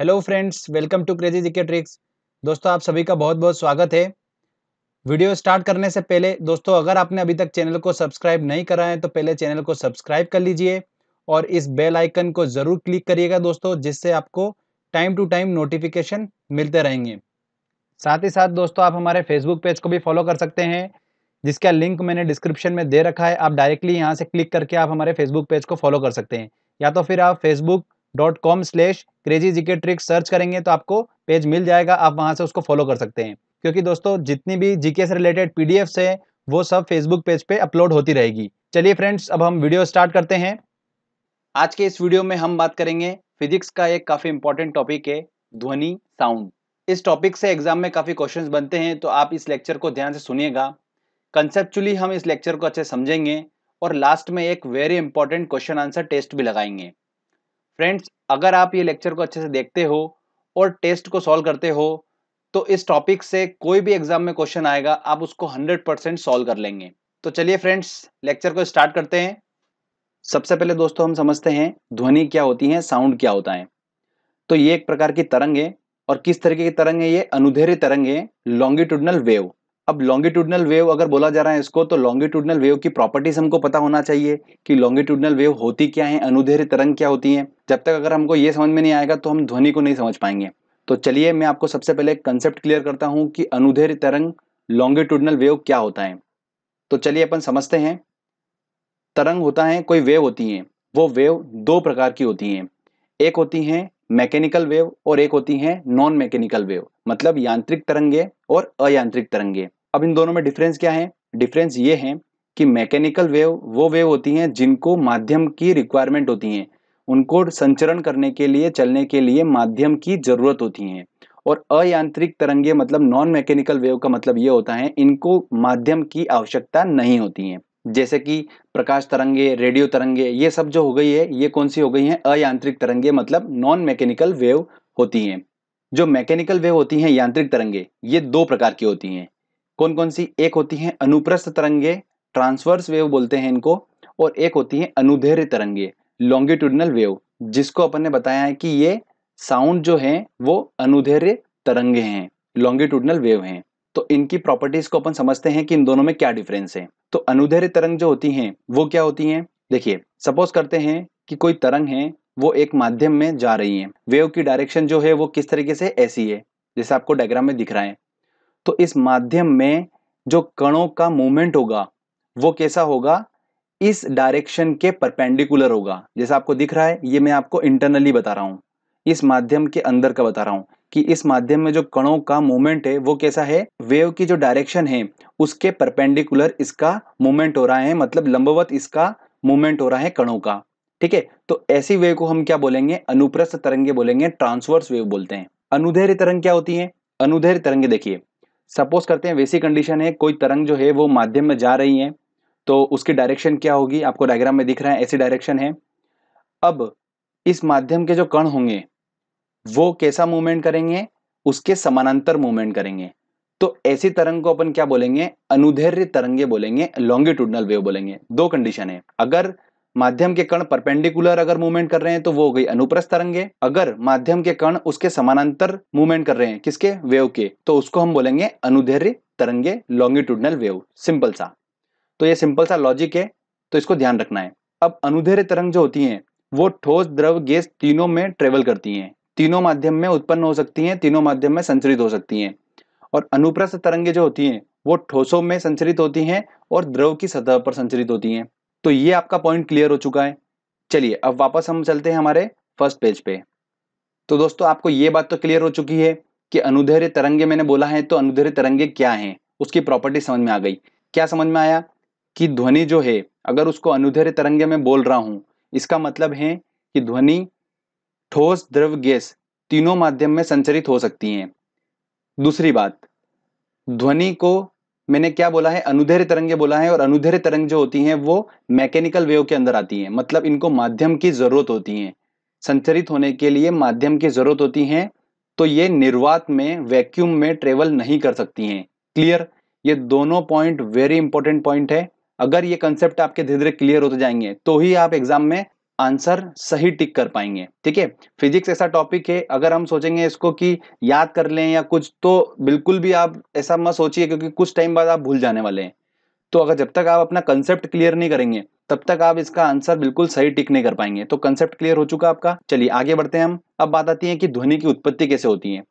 hello friends welcome to crazy GK tricks दोस्तों आप सभी का बहुत बहुत स्वागत है वीडियो स्टार्ट करने से पहले दोस्तों अगर आपने अभी तक चैनल को सब्सक्राइब नहीं करा है तो पहले चैनल को सब्सक्राइब कर लीजिए और इस बेल आइकन को ज़रूर क्लिक करिएगा दोस्तों जिससे आपको टाइम टू टाइम नोटिफिकेशन मिलते रहेंगे साथ ही साथ दोस्तों आप हमारे फेसबुक पेज को भी फॉलो कर सकते हैं जिसका लिंक मैंने डिस्क्रिप्शन में दे रखा है आप डायरेक्टली यहाँ से क्लिक करके आप हमारे फेसबुक पेज को फॉलो कर सकते हैं या तो फिर आप Facebook dot com slash crazy GK tricks search करेंगे तो आपको पेज मिल जाएगा आप वहां से उसको फॉलो कर सकते हैं क्योंकि दोस्तों जितनी भी जीके से रिलेटेड पीडीएफ्स है वो सब फेसबुक पेज पे अपलोड होती रहेगी चलिए फ्रेंड्स अब हम वीडियो स्टार्ट करते हैं आज के इस वीडियो में हम बात करेंगे फिजिक्स का एक काफ़ी इंपॉर्टेंट टॉपिक है ध्वनि साउंड इस टॉपिक से एग्जाम में काफ़ी क्वेश्चंस बनते हैं तो आप इस लेक्चर को ध्यान से सुनिएगा कंसेप्चुअली हम इस लेक्चर को अच्छे समझेंगे और लास्ट में एक very important question answer test भी लगाएंगे फ्रेंड्स अगर आप ये लेक्चर को अच्छे से देखते हो और टेस्ट को सॉल्व करते हो तो इस टॉपिक से कोई भी एग्जाम में क्वेश्चन आएगा आप उसको 100 परसेंट सॉल्व कर लेंगे तो चलिए फ्रेंड्स लेक्चर को स्टार्ट करते हैं सबसे पहले दोस्तों हम समझते हैं ध्वनि क्या होती है साउंड क्या होता है तो ये एक प्रकार की तरंग है और किस तरीके की तरंग है ये अनुधेरी तरंग है लॉन्गिट्यूडनल वेव अब लॉन्गिट्यूडनल वेव अगर बोला जा रहा है इसको तो लॉन्गिट्यूडनल वेव की प्रॉपर्टीज हमको पता होना चाहिए कि लॉन्गिट्यूडनल वेव होती क्या है अनुधेरी तरंग क्या होती है जब तक अगर हमको ये समझ में नहीं आएगा तो हम ध्वनि को नहीं समझ पाएंगे तो चलिए मैं आपको सबसे पहले कंसेप्ट क्लियर करता हूँ कि अनुधेरी तरंग लॉन्गिट्यूडनल वेव क्या होता है तो चलिए अपन समझते हैं तरंग होता है कोई वेव होती है वो वेव दो प्रकार की होती हैं एक होती हैं मैकेनिकल वेव और एक होती है नॉन मैकेनिकल वेव मतलब यांत्रिक तरंगे और अयांत्रिक तरंगे अब इन दोनों में डिफरेंस क्या है डिफरेंस ये है कि मैकेनिकल वेव वो वेव होती हैं जिनको माध्यम की रिक्वायरमेंट होती हैं उनको संचरण करने के लिए चलने के लिए माध्यम की ज़रूरत होती हैं और अयांत्रिक तरंगे मतलब नॉन मैकेनिकल वेव का मतलब ये होता है इनको माध्यम की आवश्यकता नहीं होती है जैसे कि प्रकाश तरंगे रेडियो तरंगे ये सब जो हो गई है ये कौन सी हो गई हैं अयांत्रिक तरंगे मतलब नॉन मैकेनिकल वेव होती हैं जो मैकेनिकल वेव होती हैं यांत्रिक तरंगे ये दो प्रकार की होती हैं कौन कौन सी एक होती हैं अनुप्रस्थ तरंगे ट्रांसवर्स वेव बोलते हैं इनको और एक होती हैं अनुधैर्य तरंगे लॉन्गिट्यूडनल वेव जिसको अपन ने बताया है कि ये साउंड जो है वो अनुधैर्य तरंगे हैं लॉन्गिट्यूडनल वेव हैं तो इनकी प्रॉपर्टीज को अपन समझते हैं कि इन दोनों में क्या डिफरेंस है तो अनुधैर्य तरंग जो होती हैं वो क्या होती हैं देखिए सपोज करते हैं कि कोई तरंग है वो एक माध्यम में जा रही हैं वेव की डायरेक्शन जो है वो किस तरीके से ऐसी है जैसे आपको डायग्राम में दिख रहा है तो इस माध्यम में जो कणों का मूवमेंट होगा वो कैसा होगा इस डायरेक्शन के परपेंडिकुलर होगा जैसे आपको दिख रहा है ये मैं आपको इंटरनली बता रहा हूँ इस माध्यम के अंदर का बता रहा हूँ कि इस माध्यम में जो कणों का मूवमेंट है वो कैसा है वेव की जो डायरेक्शन है उसके परपेंडिकुलर इसका मूवमेंट हो रहा है मतलब लंबवत इसका मूवमेंट हो रहा है कणों का ठीक है तो ऐसी वेव को हम क्या बोलेंगे अनुप्रस्थ तरंगे बोलेंगे ट्रांसवर्स वेव बोलते हैं अनुधैर्य तरंग क्या होती है अनुधैर्य तरंगे देखिए सपोज करते हैं वैसी कंडीशन है कोई तरंग जो है वो माध्यम में जा रही है तो उसकी डायरेक्शन क्या होगी आपको डायग्राम में दिख रहा है ऐसी डायरेक्शन है अब इस माध्यम के जो कण होंगे वो कैसा मूवमेंट करेंगे उसके समानांतर मूवमेंट करेंगे तो ऐसी तरंग को अपन क्या बोलेंगे अनुधैर्य तरंगे बोलेंगे लॉन्गिट्यूडनल वेव बोलेंगे दो कंडीशन है अगर माध्यम के कण परपेंडिकुलर अगर मूवमेंट कर रहे हैं तो वो हो गई अनुप्रस्थ तरंगे अगर माध्यम के कण उसके समानांतर मूवमेंट कर रहे हैं किसके वेव के तो उसको हम बोलेंगे अनुधैर्य तरंगे लॉन्गिट्यूडनल वेव सिंपल सा तो ये सिंपल सा लॉजिक है तो इसको ध्यान रखना है अब अनुधैर्य तरंग जो होती है वो ठोस द्रव गैस तीनों में ट्रेवल करती हैं तीनों माध्यम में उत्पन्न हो सकती है तीनों माध्यम में संचरित हो सकती है और अनुप्रस्थ तरंगे जो होती हैं वो ठोसों में संचरित होती हैं और द्रव की सतह पर संचरित होती हैं तो ये आपका पॉइंट क्लियर हो चुका है चलिए अब वापस हम चलते हैं हमारे फर्स्ट पेज पे तो दोस्तों आपको ये बात तो क्लियर हो चुकी है कि अनुधैर्य तरंगे मैंने बोला है तो अनुधैर्य तरंगे क्या हैं उसकी प्रॉपर्टी समझ में आ गई क्या समझ में आया कि ध्वनि जो है अगर उसको अनुधैर्य तरंगे में बोल रहा हूं इसका मतलब है कि ध्वनि ठोस द्रव गैस तीनों माध्यम में संचरित हो सकती है दूसरी बात ध्वनि को मैंने क्या बोला है अनुधेरे तरंगे बोला है और अनुधेरे तरंग जो होती हैं वो मैकेनिकल वेव के अंदर आती हैं मतलब इनको माध्यम की जरूरत होती है संचरित होने के लिए माध्यम की जरूरत होती है तो ये निर्वात में वैक्यूम में ट्रेवल नहीं कर सकती हैं क्लियर ये दोनों पॉइंट वेरी इंपॉर्टेंट पॉइंट है अगर ये कंसेप्ट आपके धीरे धीरे क्लियर होते जाएंगे तो ही आप एग्जाम में आंसर सही टिक कर पाएंगे ठीक है फिजिक्स ऐसा टॉपिक है अगर हम सोचेंगे इसको कि याद कर लें या कुछ तो बिल्कुल भी आप ऐसा मत सोचिए क्योंकि कुछ टाइम बाद आप भूल जाने वाले हैं तो अगर जब तक आप अपना कंसेप्ट क्लियर नहीं करेंगे तब तक आप इसका आंसर बिल्कुल सही टिक नहीं कर पाएंगे तो कंसेप्ट क्लियर हो चुका आपका चलिए आगे बढ़ते हैं हम अब बात आती है कि ध्वनि की उत्पत्ति कैसे होती है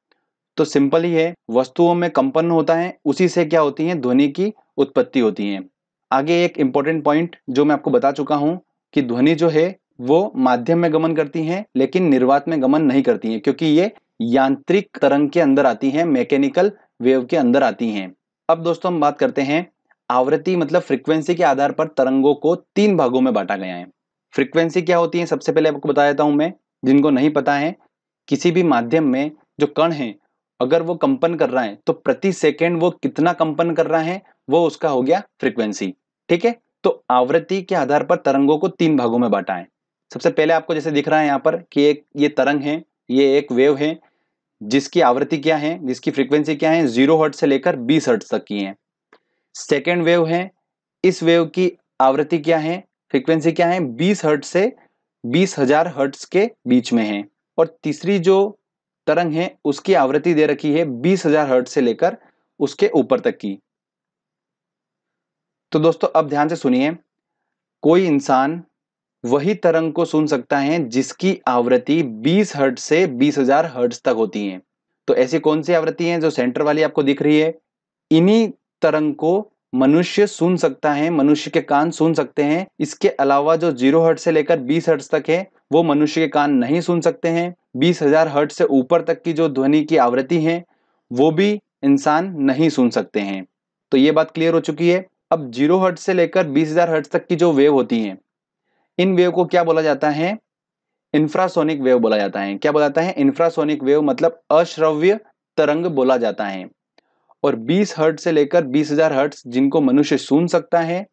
तो सिंपल ही है वस्तुओं में कंपन होता है उसी से क्या होती है ध्वनि की उत्पत्ति होती है आगे एक इंपॉर्टेंट पॉइंट जो मैं आपको बता चुका हूं कि ध्वनि जो है वो माध्यम में गमन करती हैं लेकिन निर्वात में गमन नहीं करती हैं क्योंकि ये यांत्रिक तरंग के अंदर आती हैं मैकेनिकल वेव के अंदर आती हैं अब दोस्तों हम बात करते हैं आवृत्ति मतलब फ्रिक्वेंसी के आधार पर तरंगों को तीन भागों में बांटा गया है फ्रिक्वेंसी क्या होती है सबसे पहले आपको बता देता हूं मैं जिनको नहीं पता है किसी भी माध्यम में जो कण है अगर वो कंपन कर रहा है तो प्रति सेकेंड वो कितना कंपन कर रहा है वो उसका हो गया फ्रिक्वेंसी ठीक है तो आवृत्ति के आधार पर तरंगों को तीन भागों में बांटा है सबसे पहले आपको जैसे दिख रहा है यहाँ पर कि एक ये तरंग है ये एक वेव है जिसकी आवृत्ति क्या है जिसकी फ्रीक्वेंसी क्या है जीरो हर्ट से लेकर बीस हर्ट तक की है सेकेंड वेव है इस वेव की आवृत्ति क्या है फ्रीक्वेंसी क्या है बीस हर्ट से बीस हजार हर्ट्स के बीच में है और तीसरी जो तरंग है उसकी आवृत्ति दे रखी है बीस हजार हर्ट से लेकर उसके ऊपर तक की तो दोस्तों अब ध्यान से सुनिए कोई इंसान वही तरंग को सुन सकता है जिसकी आवृत्ति 20 हर्ट से 20,000 हर्ट तक होती है तो ऐसी कौन सी आवृत्ति है जो सेंटर वाली आपको दिख रही है इन्हीं तरंग को मनुष्य सुन सकता है मनुष्य के कान सुन सकते हैं इसके अलावा जो जीरो हर्ट से लेकर बीस हर्ट तक है वो मनुष्य के कान नहीं सुन सकते हैं बीस हजार हर्ट से ऊपर तक की जो ध्वनि की आवृत्ति है वो भी इंसान नहीं सुन सकते हैं तो ये बात क्लियर हो चुकी है अब जीरो हर्ट से लेकर बीस हजार हर्ट तक की जो वेव होती है इन वेव को क्या बोला जाता है इंफ्रासोनिक वेव बोला जाता है क्या बोला जाता है इंफ्रासोनिक वेव मतलब अश्रव्य तरंग बोला जाता है और 20 हर्ट से लेकर 20,000 हर्ट जिनको मनुष्य सुन सकता है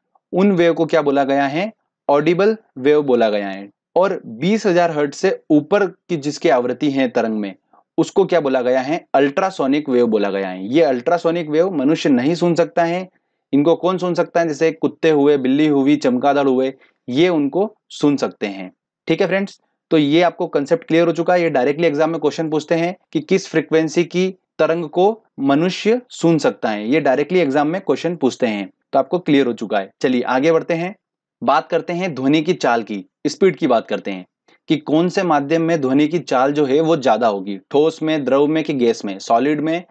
उन वेव को क्या बोला गया है ऑडिबल वेव बोला गया है और 20,000 हर्ट से ऊपर की जिसकी आवृत्ति है तरंग में उसको क्या बोला गया है अल्ट्रासोनिक वेव बोला गया है ये अल्ट्रासोनिक वेव मनुष्य नहीं सुन सकता है इनको कौन सुन सकता है जैसे कुत्ते हुए बिल्ली हुई चमकादड़ हुए ये उनको सुन सकते हैं ठीक है फ्रेंड्स तो ये आपको कंसेप्ट क्लियर हो चुका है ये डायरेक्टली एग्जाम में क्वेश्चन पूछते हैं कि किस फ्रिक्वेंसी की तरंग को मनुष्य सुन सकता है ये डायरेक्टली एग्जाम में क्वेश्चन पूछते हैं तो आपको क्लियर हो चुका है चलिए आगे बढ़ते हैं बात करते हैं ध्वनि की चाल की स्पीड की बात करते हैं कि कौन से माध्यम में ध्वनि की चाल जो है वो ज्यादा होगी ठोस में द्रव में कि गैस में सॉलिड में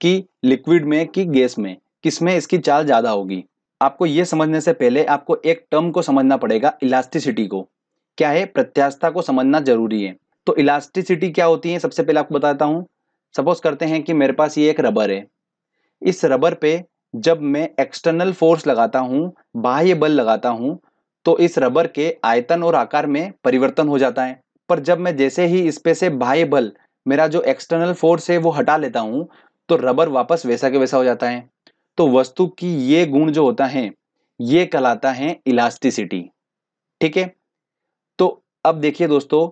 कि लिक्विड में कि गैस में किसमें इसकी चाल ज्यादा होगी आपको ये समझने से पहले आपको एक टर्म को समझना पड़ेगा इलास्टिसिटी को क्या है प्रत्यास्थता को समझना जरूरी है तो इलास्टिसिटी क्या होती है सबसे पहले आपको बताता हूँ सपोज करते हैं कि मेरे पास ये एक रबर है इस रबर पे जब मैं एक्सटर्नल फोर्स लगाता हूँ बाह्य बल लगाता हूँ तो इस रबर के आयतन और आकार में परिवर्तन हो जाता है पर जब मैं जैसे ही इस पे से बाह्य बल मेरा जो एक्सटर्नल फोर्स है वो हटा लेता हूँ तो रबर वापस वैसा के वैसा हो जाता है तो वस्तु की ये गुण जो होता है ये कहलाता है इलास्टिसिटी ठीक है तो अब देखिए दोस्तों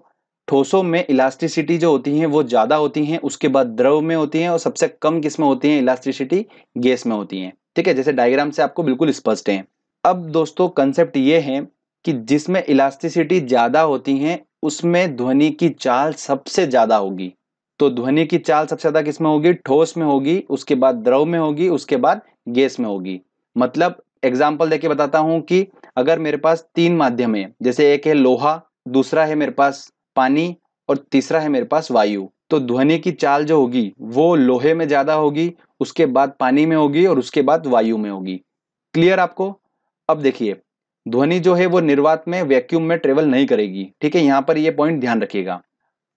ठोसों में इलास्टिसिटी जो होती है वो ज़्यादा होती है उसके बाद द्रव में होती है और सबसे कम किस होती है इलास्टिसिटी गैस में होती है ठीक है जैसे डायग्राम से आपको बिल्कुल स्पष्ट है अब दोस्तों कंसेप्ट ये है कि जिसमें इलास्टिसिटी ज़्यादा होती है उसमें ध्वनि की चाल सबसे ज़्यादा होगी तो ध्वनि की चाल सबसे ज्यादा किसमें होगी ठोस में होगी उसके बाद द्रव में होगी उसके बाद गैस में होगी मतलब एग्जाम्पल देके बताता हूं कि अगर मेरे पास तीन माध्यम है जैसे एक है लोहा दूसरा है मेरे पास पानी और तीसरा है मेरे पास वायु तो ध्वनि की चाल जो होगी वो लोहे में ज़्यादा होगी उसके बाद पानी में होगी और उसके बाद वायु में होगी क्लियर आपको अब देखिए ध्वनि जो है वो निर्वात में वैक्यूम में ट्रेवल नहीं करेगी ठीक है यहां पर ये पॉइंट ध्यान रखिएगा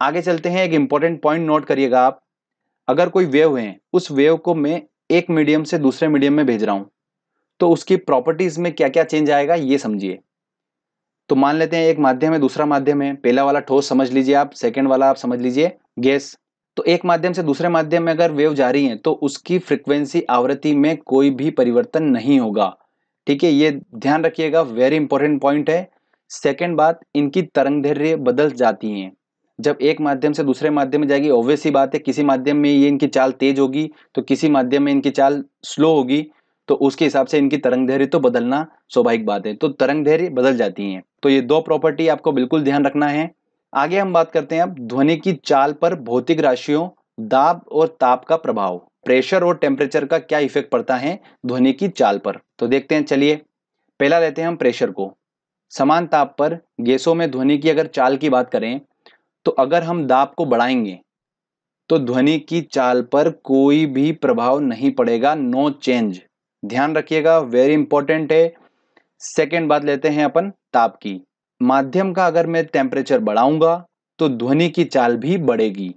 आगे चलते हैं एक इंपॉर्टेंट पॉइंट नोट करिएगा आप अगर कोई वेव है उस वेव को मैं एक मीडियम से दूसरे मीडियम में भेज रहा हूं तो उसकी प्रॉपर्टीज में क्या क्या चेंज आएगा ये समझिए तो मान लेते हैं एक माध्यम है दूसरा माध्यम है पहला वाला ठोस समझ लीजिए आप सेकेंड वाला आप समझ लीजिए गैस तो एक माध्यम से दूसरे माध्यम में अगर वेव जा रही है तो उसकी फ्रिक्वेंसी आवृत्ति में कोई भी परिवर्तन नहीं होगा ठीक है ये ध्यान रखिएगा वेरी इंपॉर्टेंट पॉइंट है सेकेंड बात इनकी तरंगधैर्य बदल जाती हैं जब एक माध्यम से दूसरे माध्यम में जाएगी ऑब्वियस ही बात है किसी माध्यम में ये इनकी चाल तेज होगी तो किसी माध्यम में इनकी चाल स्लो होगी तो उसके हिसाब से इनकी तरंग धैर्य तो बदलना स्वाभाविक बात है तो तरंग धैर्य बदल जाती है तो ये दो प्रॉपर्टी आपको बिल्कुल ध्यान रखना है आगे हम बात करते हैं अब ध्वनि की चाल पर भौतिक राशियों दाब और ताप का प्रभाव प्रेशर और टेम्परेचर का क्या इफेक्ट पड़ता है ध्वनि की चाल पर तो देखते हैं चलिए पहला लेते हैं हम प्रेशर को समान ताप पर गैसों में ध्वनि की अगर चाल की बात करें तो अगर हम दाब को बढ़ाएंगे तो ध्वनि की चाल पर कोई भी प्रभाव नहीं पड़ेगा नो चेंज ध्यान रखिएगा वेरी इंपॉर्टेंट है सेकेंड बात लेते हैं अपन ताप की माध्यम का अगर मैं टेम्परेचर बढ़ाऊंगा तो ध्वनि की चाल भी बढ़ेगी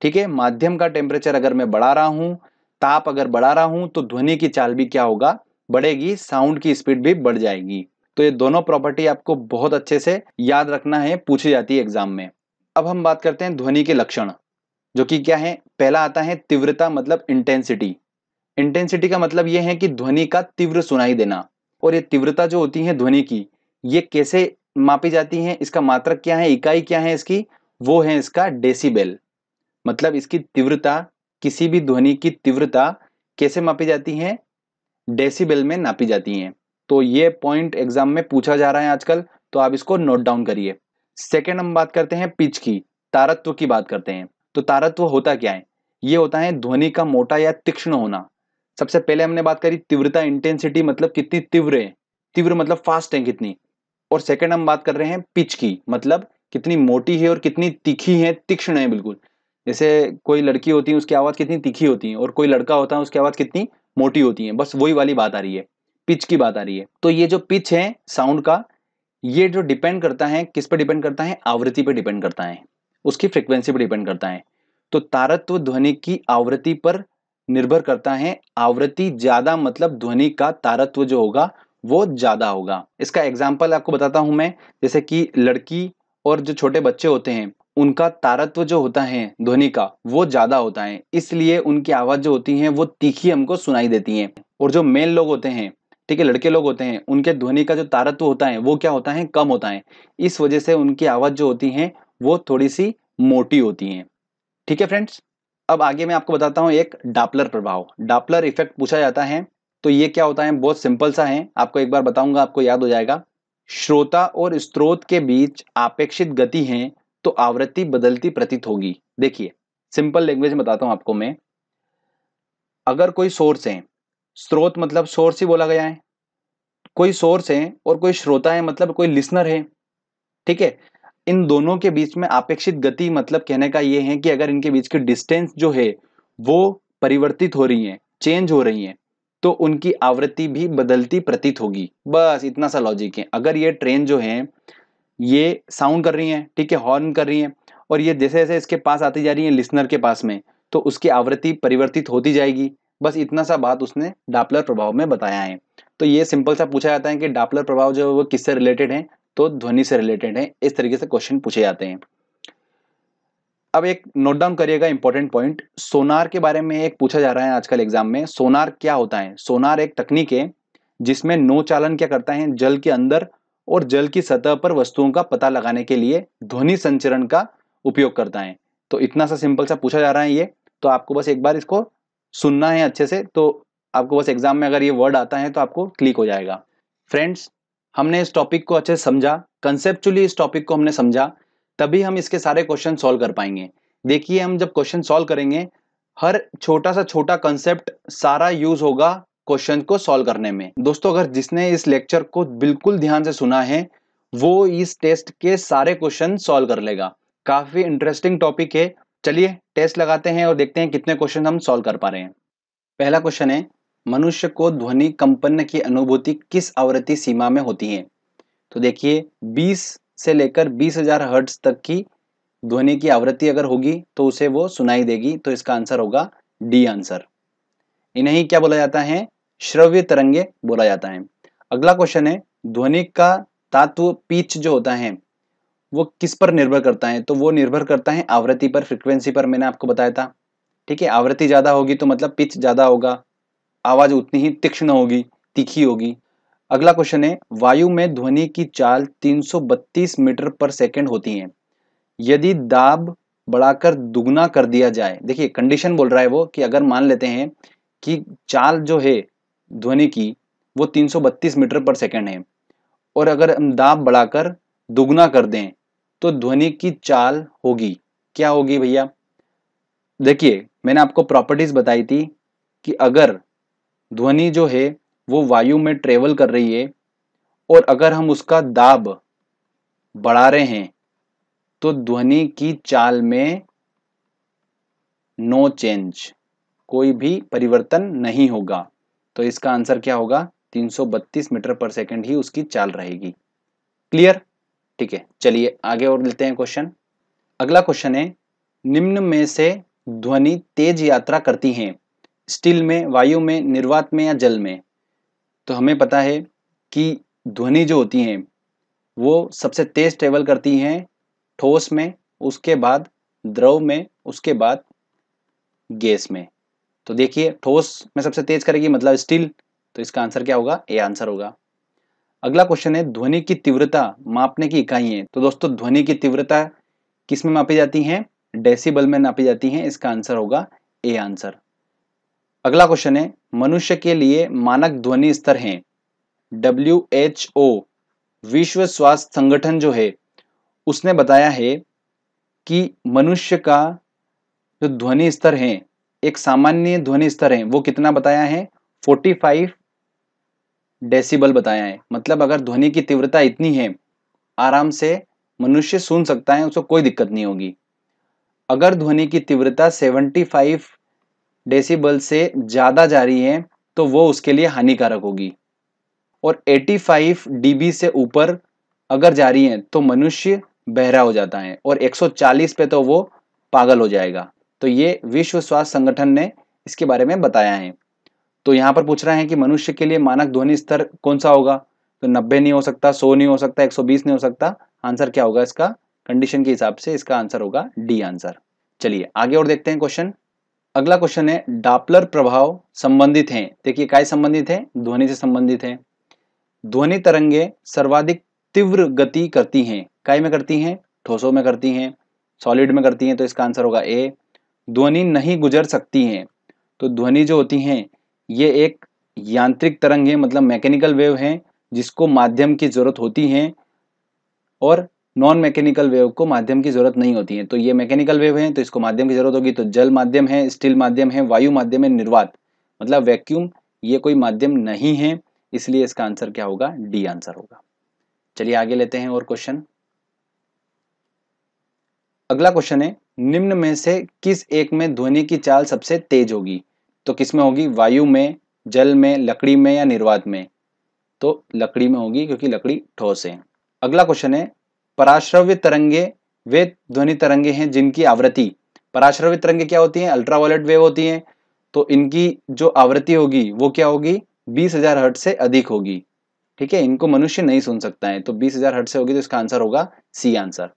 ठीक है माध्यम का टेम्परेचर अगर मैं बढ़ा रहा हूं ताप अगर बढ़ा रहा हूं तो ध्वनि की चाल भी क्या होगा बढ़ेगी साउंड की स्पीड भी बढ़ जाएगी तो ये दोनों प्रॉपर्टी आपको बहुत अच्छे से याद रखना है पूछी जाती है एग्जाम में अब हम बात करते हैं ध्वनि के लक्षण जो कि क्या है पहला आता है तीव्रता मतलब इंटेंसिटी इंटेंसिटी का मतलब यह है कि ध्वनि का तीव्र सुनाई देना और ये तीव्रता जो होती है ध्वनि की ये कैसे मापी जाती है इसका मात्रक क्या है इकाई क्या है इसकी वो है इसका डेसीबेल मतलब इसकी तीव्रता किसी भी ध्वनि की तीव्रता कैसे मापी जाती है डेसीबेल में नापी जाती है तो ये पॉइंट एग्जाम में पूछा जा रहा है आजकल तो आप इसको नोट डाउन करिए सेकेंड हम बात करते हैं पिच की तारत्व की बात करते हैं तो तारत्व होता क्या है ये होता है ध्वनि का मोटा या तीक्ष्ण होना सबसे पहले हमने बात करी तीव्रता इंटेंसिटी मतलब कितनी तीव्र है तीव्र मतलब फास्ट है कितनी और सेकेंड हम बात कर रहे हैं पिच की मतलब कितनी मोटी है और कितनी तीखी है तीक्ष्ण है बिल्कुल जैसे कोई लड़की होती है उसकी आवाज़ कितनी तीखी होती है और कोई लड़का होता है उसकी आवाज़ कितनी मोटी होती है बस वही वाली बात आ रही है पिच की बात आ रही है तो ये जो पिच है साउंड का ये जो डिपेंड करता है किस पर डिपेंड करता है आवृत्ति पर डिपेंड करता है उसकी फ्रिक्वेंसी पर डिपेंड करता है तो तारत्व ध्वनि की आवृत्ति पर निर्भर करता है आवृत्ति ज़्यादा मतलब ध्वनि का तारत्व जो होगा वो ज़्यादा होगा इसका एग्जाम्पल आपको बताता हूं मैं जैसे कि लड़की और जो छोटे बच्चे होते हैं उनका तारत्व जो होता है ध्वनि का वो ज़्यादा होता है इसलिए उनकी आवाज़ जो होती है वो तीखी हमको सुनाई देती है और जो मेल लोग होते हैं ठीक है लड़के लोग होते हैं उनके ध्वनि का जो तारत्व होता है वो क्या होता है कम होता है इस वजह से उनकी आवाज़ जो होती है वो थोड़ी सी मोटी होती है ठीक है फ्रेंड्स अब आगे मैं आपको बताता हूँ एक डापलर प्रभाव डापलर इफेक्ट पूछा जाता है तो ये क्या होता है बहुत सिंपल सा है आपको एक बार बताऊंगा आपको याद हो जाएगा श्रोता और स्त्रोत के बीच अपेक्षित गति है तो आवृत्ति बदलती प्रतीत होगी देखिए सिंपल लैंग्वेज में बताता हूं आपको मैं अगर कोई सोर्स है स्रोत मतलब सोर्स ही बोला गया है कोई सोर्स है और कोई श्रोता है मतलब कोई लिसनर है ठीक है इन दोनों के बीच में अपेक्षित गति मतलब कहने का ये है कि अगर इनके बीच की डिस्टेंस जो है वो परिवर्तित हो रही है चेंज हो रही है तो उनकी आवृत्ति भी बदलती प्रतीत होगी बस इतना सा लॉजिक है अगर ये ट्रेन जो है ये साउंड कर रही है ठीक है हॉर्न कर रही है और ये जैसे जैसे इसके पास आती जा रही है लिसनर के पास में तो उसकी आवृत्ति परिवर्तित होती जाएगी बस इतना सा बात उसने डापलर प्रभाव में बताया है तो ये सिंपल सा पूछा जाता है कि डापलर प्रभाव जो है वो किससे रिलेटेड है तो ध्वनि से रिलेटेड है इस तरीके से क्वेश्चन पूछे जाते हैं अब एक नोट डाउन करिएगा इंपॉर्टेंट पॉइंट सोनार के बारे में एक पूछा जा रहा है आजकल एग्जाम में सोनार क्या होता है सोनार एक तकनीक है जिसमें नो चालन क्या करता है जल के अंदर और जल की सतह पर वस्तुओं का पता लगाने के लिए ध्वनि संचरण का उपयोग करता है तो इतना सा सिंपल सा पूछा जा रहा है ये तो आपको बस एक बार इसको सुनना है अच्छे से तो आपको बस एग्जाम में अगर ये वर्ड आता है तो आपको क्लिक हो जाएगा फ्रेंड्स हमने इस टॉपिक को अच्छे से समझा कंसेप्चुअली इस टॉपिक को हमने समझा तभी हम इसके सारे क्वेश्चन सॉल्व कर पाएंगे देखिए हम जब क्वेश्चन सॉल्व करेंगे हर छोटा सा छोटा कंसेप्ट सारा यूज होगा क्वेश्चन को सॉल्व करने में दोस्तों अगर जिसने इस लेक्चर को बिल्कुल ध्यान से सुना है वो इस टेस्ट के सारे क्वेश्चन सॉल्व कर लेगा काफी इंटरेस्टिंग टॉपिक है चलिए टेस्ट लगाते हैं और देखते हैं कितने क्वेश्चन हम सॉल्व कर पा रहे हैं पहला क्वेश्चन है मनुष्य को ध्वनि कंपन की अनुभूति किस आवृत्ति सीमा में होती है तो देखिए 20 से लेकर 20,000 हर्ट्स तक की ध्वनि की आवृत्ति अगर होगी तो उसे वो सुनाई देगी तो इसका आंसर होगा डी आंसर इन्हें क्या बोला जाता है श्रव्य तरंगे बोला जाता है अगला क्वेश्चन है ध्वनि का तात्व पीच जो होता है वो किस पर निर्भर करता है तो वो निर्भर करता है आवृत्ति पर फ्रिक्वेंसी पर मैंने आपको बताया था ठीक है आवृत्ति ज़्यादा होगी तो मतलब पिच ज़्यादा होगा आवाज़ उतनी ही तीक्ष्ण होगी तीखी होगी अगला क्वेश्चन है वायु में ध्वनि की चाल 332 मीटर पर सेकंड होती है यदि दाब बढ़ाकर दुगना कर दिया जाए देखिए कंडीशन बोल रहा है वो कि अगर मान लेते हैं कि चाल जो है ध्वनि की वो 332 मीटर पर सेकंड है और अगर हम दाब बढ़ाकर दुगना कर दें तो ध्वनि की चाल होगी क्या होगी भैया देखिए मैंने आपको प्रॉपर्टीज बताई थी कि अगर ध्वनि जो है वो वायु में ट्रेवल कर रही है और अगर हम उसका दाब बढ़ा रहे हैं तो ध्वनि की चाल में नो चेंज कोई भी परिवर्तन नहीं होगा तो इसका आंसर क्या होगा 332 मीटर पर सेकंड ही उसकी चाल रहेगी क्लियर ठीक है चलिए आगे और लेते हैं क्वेश्चन अगला क्वेश्चन है निम्न में से ध्वनि तेज यात्रा करती हैं स्टील में वायु में निर्वात में या जल में तो हमें पता है कि ध्वनि जो होती हैं वो सबसे तेज ट्रेवल करती हैं ठोस में उसके बाद द्रव में उसके बाद गैस में तो देखिए ठोस में सबसे तेज करेगी मतलब स्टील तो इसका आंसर क्या होगा ए आंसर होगा अगला क्वेश्चन है ध्वनि की तीव्रता मापने की इकाई है तो दोस्तों ध्वनि की तीव्रता किसमें मापी जाती है डेसीबल में नापी जाती है इसका आंसर होगा ए आंसर अगला क्वेश्चन है मनुष्य के लिए मानक ध्वनि स्तर हैं डब्ल्यू एच ओ विश्व स्वास्थ्य संगठन जो है उसने बताया है कि मनुष्य का जो ध्वनि स्तर है एक सामान्य ध्वनि स्तर है वो कितना बताया है 45 डेसिबल बताया है मतलब अगर ध्वनि की तीव्रता इतनी है आराम से मनुष्य सुन सकता है उसको कोई दिक्कत नहीं होगी अगर ध्वनि की तीव्रता 75 डेसिबल से ज़्यादा जा रही है तो वो उसके लिए हानिकारक होगी और 85 डीबी से ऊपर अगर जा रही है तो मनुष्य बहरा हो जाता है और 140 पे तो वो पागल हो जाएगा तो ये विश्व स्वास्थ्य संगठन ने इसके बारे में बताया है तो यहाँ पर पूछ रहे हैं कि मनुष्य के लिए मानक ध्वनि स्तर कौन सा होगा तो नब्बे नहीं हो सकता सौ नहीं हो सकता एक सौ बीस नहीं हो सकता आंसर क्या होगा इसका कंडीशन के हिसाब से इसका आंसर होगा डी आंसर चलिए आगे और देखते हैं क्वेश्चन अगला क्वेश्चन है डापलर प्रभाव संबंधित है देखिए काय संबंधित है ध्वनि से संबंधित है ध्वनि तरंगे सर्वाधिक तीव्र गति करती हैं काय में करती हैं ठोसों में करती हैं सॉलिड में करती हैं तो इसका आंसर होगा ए ध्वनि नहीं गुजर सकती हैं तो ध्वनि जो होती हैं ये एक यांत्रिक तरंग है मतलब मैकेनिकल वेव है जिसको माध्यम की ज़रूरत होती है और नॉन मैकेनिकल वेव को माध्यम की ज़रूरत नहीं होती है तो ये मैकेनिकल वेव है तो इसको माध्यम की ज़रूरत होगी तो जल माध्यम है स्टील माध्यम है वायु माध्यम है निर्वात मतलब वैक्यूम ये कोई माध्यम नहीं है इसलिए इसका आंसर क्या होगा डी आंसर होगा चलिए आगे लेते हैं और क्वेश्चन अगला क्वेश्चन है निम्न में से किस एक में ध्वनि की चाल सबसे तेज होगी तो किस में होगी वायु में जल में लकड़ी में या निर्वात में तो लकड़ी में होगी क्योंकि लकड़ी ठोस है अगला क्वेश्चन है पराश्रव्य तरंगे वे ध्वनि तरंगे हैं जिनकी आवृत्ति पराश्रव्य तरंगे क्या होती हैं अल्ट्रावायलेट वेव होती हैं तो इनकी जो आवृत्ति होगी वो क्या होगी बीस हजार हर्ट से अधिक होगी ठीक है इनको मनुष्य नहीं सुन सकता है तो बीस हजार हर्ट से होगी तो इसका आंसर होगा सी आंसर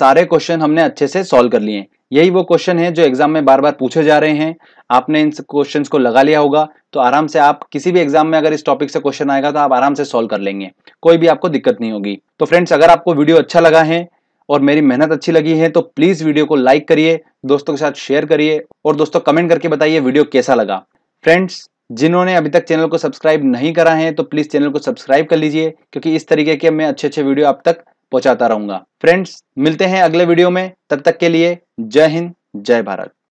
सारे क्वेश्चन हमने अच्छे से सॉल्व कर लिए यही वो क्वेश्चन है जो एग्जाम में बार बार पूछे जा रहे हैं आपने इन क्वेश्चंस को लगा लिया होगा तो आराम से आप किसी भी एग्जाम में अगर इस टॉपिक से क्वेश्चन आएगा तो आप आराम से सॉल्व कर लेंगे कोई भी आपको दिक्कत नहीं होगी तो फ्रेंड्स अगर आपको वीडियो अच्छा लगा है और मेरी मेहनत अच्छी लगी है तो प्लीज वीडियो को लाइक करिए दोस्तों के साथ शेयर करिए और दोस्तों कमेंट करके बताइए वीडियो कैसा लगा फ्रेंड्स जिन्होंने अभी तक चैनल को सब्सक्राइब नहीं करा है तो प्लीज चैनल को सब्सक्राइब कर लीजिए क्योंकि इस तरीके के मैं अच्छे अच्छे वीडियो आप तक पहुंचाता रहूंगा फ्रेंड्स मिलते हैं अगले वीडियो में तब तक के लिए जय हिंद जय भारत